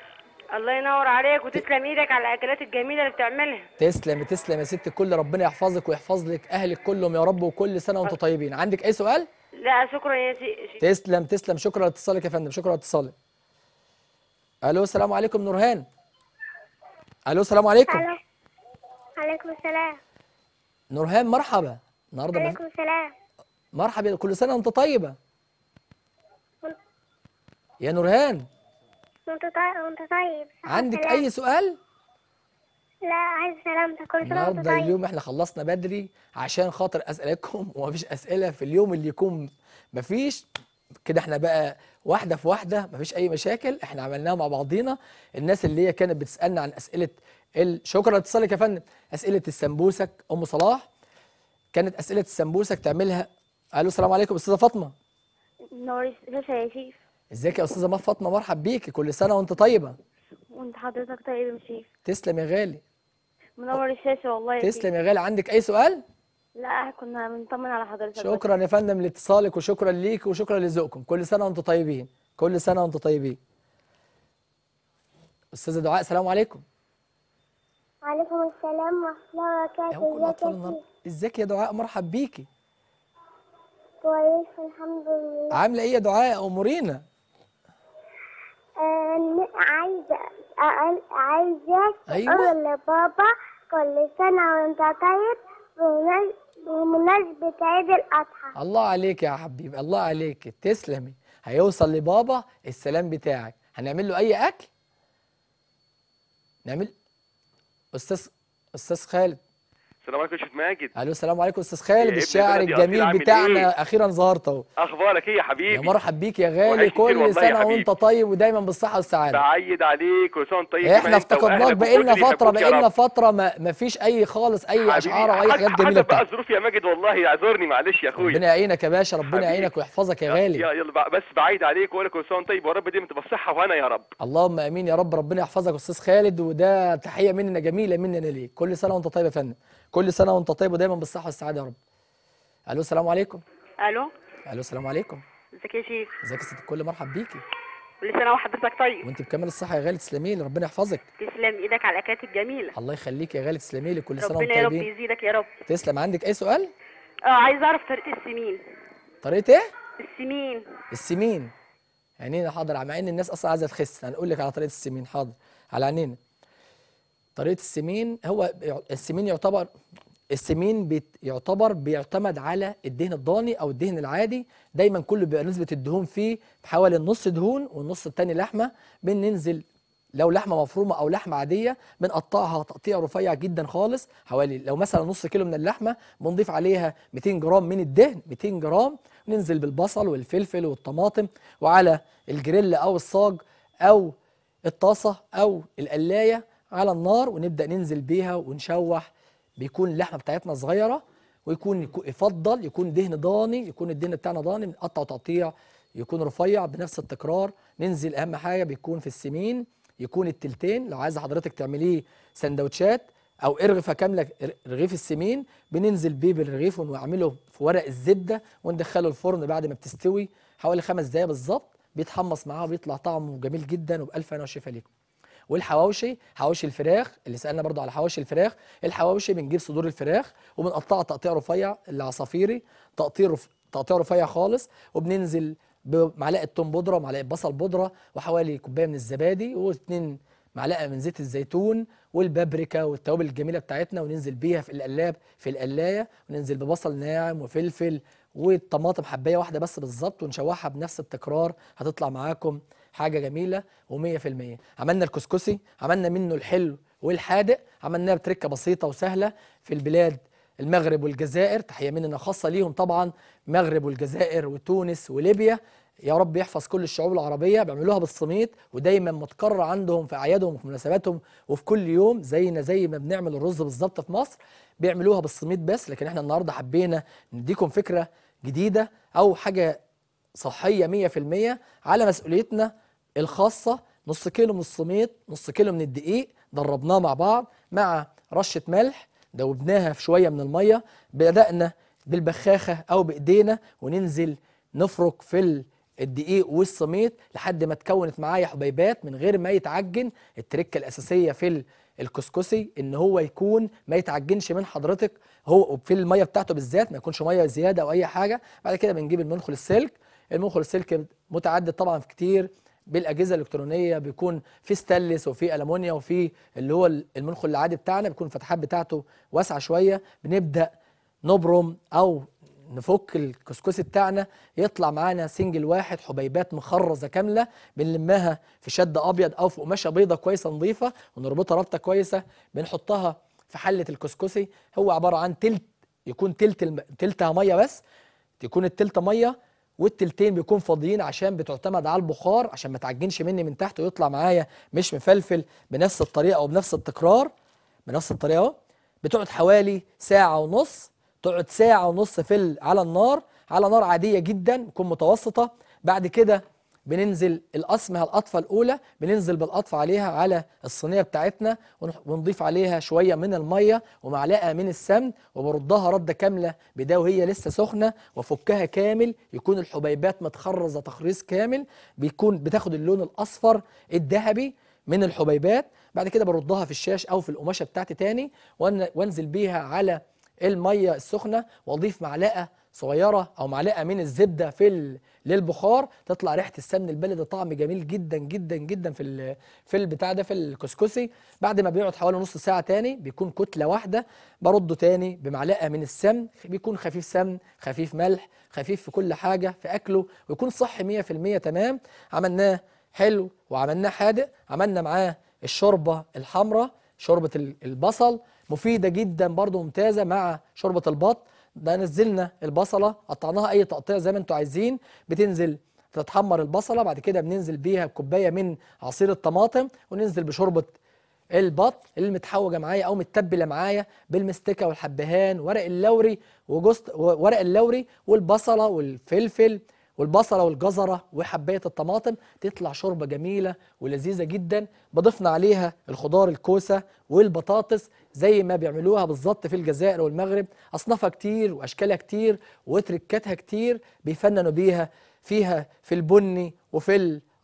الله ينور عليك وتسلم ايدك على الاكلات الجميله اللي بتعملها تسلم تسلم يا ست الكل ربنا يحفظك ويحفظ لك اهلك كلهم يا رب وكل سنه وانتم طيبين عندك اي سؤال لا شكرا يا شيف تسلم تسلم شكرا لاتصالك يا فندم شكرا لاتصالك الو السلام عليكم نورهان الو السلام عليكم ألو. عليكم السلام نورهان مرحبا النهارده عليكم السلام مرحبا كل سنه وانت طيبه يا نورهان وانت طيب وانت طيب عندك سلام. اي سؤال لا عايز سلامتك كل سنه النهارده طيب. اليوم احنا خلصنا بدري عشان خاطر اسالكم (laughs) ومفيش اسئله في اليوم اللي يكون مفيش كده احنا بقى واحده في واحده مفيش اي مشاكل احنا عملناها مع بعضينا الناس اللي هي كانت بتسالنا عن اسئله شكرا لاتصالك يا فندم اسئله السمبوسك ام صلاح كانت اسئله السمبوسك تعملها الو السلام عليكم استاذه فاطمه نور يا شيخ ازيك يا استاذه فاطمه مرحب بيكي كل سنه وانت طيبه وانت حضرتك طيب يا شيخ تسلم يا غالي منور الشاشه والله يا تسلم يا غالي عندك اي سؤال لا كنا بنطمن على حضرتك شكرا يا فندم لاتصالك وشكرا ليك وشكرا لذوقكم كل سنه وانتم طيبين كل سنه وانتم طيبين استاذه دعاء السلام عليكم وعليكم السلام ورحمة الله وبركاته ازيك يا ازيك يا دعاء مرحب بيكي كويس الحمد لله عاملة ايه يا دعاء امورينا آه، عايزة عايزة أيوة. اقول لبابا كل سنة وانت طيب بمناسبة عيد الأضحى الله عليك يا حبيبي الله عليك تسلمي هيوصل لبابا السلام بتاعك هنعمل له أي أكل؟ نعمل استاذ استاذ خالد السلام عليكم يا شيخ ماجد الو السلام عليكم استاذ خالد إيه، الشاعر الجميل بتاعنا إيه؟ اخيرا ظهرت اهو اخبارك ايه يا حبيبي يا مرحب بيك يا غالي كل سنه وانت طيب ودايما بالصحه والسعاده بعيد عليك وكل سنه وانت طيب احنا افتقدناك بقالنا فتره بقالنا فتره ما فيش اي خالص اي اشعار او اي حاجات جميله بتاعتك بقى ظروف يا ماجد والله اعذرني معلش يا اخويا ربنا يعينك يا باشا ربنا يعينك ويحفظك يا غالي يلا بس بعيد عليك وانا كل سنه وانت طيب ورب دايما تبقى بالصحه وهنا يا رب اللهم امين يا رب ربنا يحفظك استاذ خالد وده تحيه مننا جميله مننا ليك كل سنه وانت طيب يا فندم كل سنه وانت طيب ودايما بالصحه والسعاده يا رب الو السلام عليكم الو الو السلام عليكم ازيك يا شيخ ازيك يا ست الكل مرحب بيكي كل سنه وحضرتك طيب وانت بكامل الصحه يا غالي تسلمي لي ربنا يحفظك تسلم ايدك على الاكلات الجميله الله يخليك يا غالي تسلمي لي كل سنه وانت طيبين ربنا يا رب يزيدك يا رب تسلم عندك اي سؤال اه عايز اعرف طريقه السمين طريقه ايه السمين السمين عينينا حاضر مع ان الناس اصلا عايزه تخس هنقول لك على طريقه السمين حاضر على عينينا طريقه السمين هو السمين يعتبر السمين يعتبر بيعتمد على الدهن الضاني او الدهن العادي دايما كله بيبقى نسبه الدهون فيه حوالي النص دهون والنص الثاني لحمه بننزل لو لحمه مفرومه او لحمه عاديه بنقطعها تقطيع رفيع جدا خالص حوالي لو مثلا نص كيلو من اللحمه بنضيف عليها 200 جرام من الدهن 200 جرام ننزل بالبصل والفلفل والطماطم وعلى الجريل او الصاج او الطاسه او القلايه على النار ونبدا ننزل بيها ونشوح بيكون اللحمه بتاعتنا صغيره ويكون يفضل يكون دهن ضاني يكون الدهن بتاعنا ضاني بنقطع وتقطيع يكون رفيع بنفس التكرار ننزل اهم حاجه بيكون في السمين يكون التلتين لو عايزه حضرتك تعمليه سندوتشات او إرغفة كامله رغيف السمين بننزل بيه بالرغيف ونعمله في ورق الزبده وندخله الفرن بعد ما بتستوي حوالي خمس دقايق بالظبط بيتحمص معاه وبيطلع طعمه جميل جدا وبالف هنا وشفا ليكم والحواوشي حواوشي الفراخ اللي سالنا برضو على حواوشي الفراخ الحواوشي بنجيب صدور الفراخ وبنقطعها تقطيع رفيع العصافيري تقطيع رف... تقطيع رفيع خالص وبننزل بمعلقه توم بودره ومعلقه بصل بودره وحوالي كوبايه من الزبادي واثنين معلقه من زيت الزيتون والبابريكا والتوابل الجميله بتاعتنا وننزل بيها في القلاب في القلايه وننزل ببصل ناعم وفلفل والطماطم حبايه واحده بس بالظبط ونشوحها بنفس التكرار هتطلع معاكم حاجه جميله و100% عملنا الكسكسي عملنا منه الحلو والحادق عملناه بتركه بسيطه وسهله في البلاد المغرب والجزائر تحيه مننا خاصه ليهم طبعا مغرب والجزائر وتونس وليبيا يا رب يحفظ كل الشعوب العربيه بيعملوها بالصميت ودايما متكرر عندهم في اعيادهم وفي مناسباتهم وفي كل يوم زينا زي ما بنعمل الرز بالظبط في مصر بيعملوها بالصميت بس لكن احنا النهارده حبينا نديكم فكره جديده او حاجه صحيه 100% على مسؤوليتنا الخاصة نص كيلو من السميط نص كيلو من الدقيق ضربناه مع بعض مع رشة ملح دوبناها في شوية من المية بدأنا بالبخاخة أو بإيدينا وننزل نفرك في الدقيق والسميط لحد ما تكونت معايا حبيبات من غير ما يتعجن التركة الأساسية في الكسكسي ان هو يكون ما يتعجنش من حضرتك هو في الميه بتاعته بالذات ما يكونش ميه زياده او اي حاجه بعد كده بنجيب المنخل السلك المنخل السلك متعدد طبعا في كتير بالاجهزه الالكترونيه بيكون في ستانلس وفي المونيا وفي اللي هو المنخل العادي بتاعنا بيكون الفتحات بتاعته واسعه شويه بنبدا نبرم او نفك الكسكسي بتاعنا يطلع معانا سنجل واحد حبيبات مخرزه كامله بنلمها في شد ابيض او في قماشه بيضه كويسه نظيفه ونربطها ربطه كويسه بنحطها في حله الكسكسي هو عباره عن تلت يكون تلت تلتها ميه بس تكون التلت ميه والتلتين بيكون فاضيين عشان بتعتمد على البخار عشان ما تعجنش مني من تحت ويطلع معايا مش مفلفل بنفس الطريقه او بنفس التكرار بنفس الطريقه اهو بتقعد حوالي ساعه ونص تقعد ساعه ونص في على النار على نار عاديه جدا تكون متوسطه بعد كده بننزل الاسمها القطفه الاولى بننزل بالقطفه عليها على الصينيه بتاعتنا ونضيف عليها شويه من الميه ومعلقه من السمن وبردها رده كامله بده وهي لسه سخنه وافكها كامل يكون الحبيبات متخرزه تخريص كامل بيكون بتاخد اللون الاصفر الذهبي من الحبيبات بعد كده بردها في الشاش او في القماشه بتاعتي تاني وانزل بيها على الميه السخنه واضيف معلقه صغيره او معلقه من الزبده في للبخار تطلع ريحه السمن البلدي طعم جميل جدا جدا جدا في في البتاع ده في الكسكسي بعد ما بيقعد حوالي نص ساعه تاني بيكون كتله واحده برده تاني بمعلقه من السمن بيكون خفيف سمن خفيف ملح خفيف في كل حاجه في اكله ويكون صحي 100% تمام عملناه حلو وعملناه حادق عملنا معاه الشوربه الحمراء شوربه البصل مفيده جدا برده ممتازه مع شوربه البط ده نزلنا البصله قطعناها اي تقطيع زي ما انتوا عايزين بتنزل تتحمر البصله بعد كده بننزل بيها كوباية من عصير الطماطم وننزل بشوربه البط اللي متحوجه معايا او متبله معايا بالمستكه والحبهان ورق اللوري وجوز ورق اللوري والبصله والفلفل والبصلة والجزرة وحباية الطماطم تطلع شوربة جميلة ولذيذة جدا بضفنا عليها الخضار الكوسة والبطاطس زي ما بيعملوها بالظبط في الجزائر والمغرب أصنافها كتير وأشكالها كتير وتركاتها كتير بيفننوا بيها فيها في البني وفي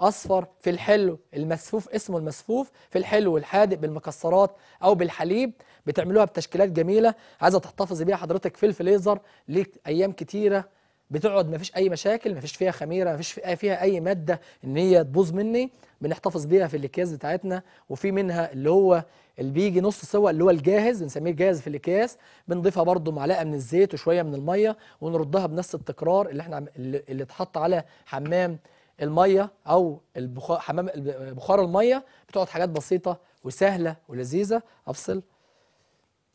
الاصفر في الحلو المسفوف اسمه المسفوف في الحلو والحادق بالمكسرات او بالحليب بتعملوها بتشكيلات جميله عايزه تحتفظي بيها حضرتك في الفليزر ليك ايام كتيره بتقعد مفيش اي مشاكل مفيش فيها خميره مفيش فيها اي ماده ان هي تبوظ مني بنحتفظ بيها في الاكياس بتاعتنا وفي منها اللي هو اللي بيجي نص سوا اللي هو الجاهز بنسميه الجاهز في الاكياس بنضيفها برده معلقه من الزيت وشويه من الميه ونردها بنفس التكرار اللي احنا اللي اتحط على حمام الميه او البخار حمام بخار الميه بتقعد حاجات بسيطه وسهله ولذيذه افصل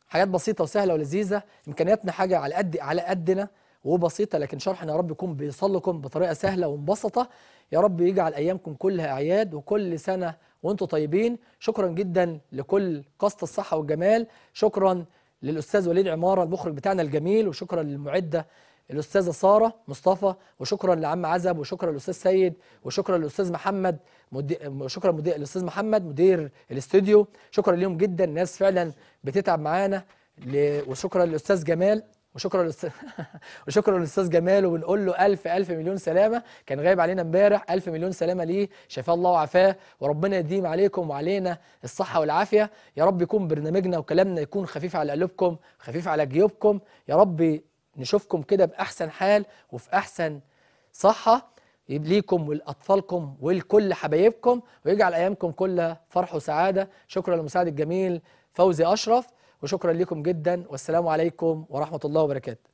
حاجات بسيطه وسهله ولذيذه امكانياتنا حاجه على قد على قدنا وبسيطة لكن شرحنا يا رب يكون بيصل لكم بطريقة سهلة ومبسطة يا رب يجعل أيامكم كلها أعياد وكل سنة وأنتم طيبين شكرا جدا لكل قصة الصحة والجمال شكرا للأستاذ وليد عمارة المخرج بتاعنا الجميل وشكرا للمعدة الأستاذة سارة مصطفى وشكرا لعم عزب وشكرا للأستاذ سيد وشكرا للأستاذ محمد مدي... شكرا مدي... للأستاذ محمد مدير الاستوديو شكرا ليهم جدا ناس فعلا بتتعب معانا ل... وشكرا للأستاذ جمال وشكرا (laughs) وشكرا للاستاذ جمال وبنقول له الف الف مليون سلامه كان غايب علينا امبارح الف مليون سلامه ليه شفاه الله وعافاه وربنا يديم عليكم وعلينا الصحه والعافيه يا رب يكون برنامجنا وكلامنا يكون خفيف على قلوبكم خفيف على جيوبكم يا رب نشوفكم كده باحسن حال وفي احسن صحه ليكم ولاطفالكم ولكل حبايبكم ويجعل ايامكم كلها فرح وسعاده شكرا لمساعد الجميل فوزي اشرف وشكرا لكم جدا والسلام عليكم ورحمة الله وبركاته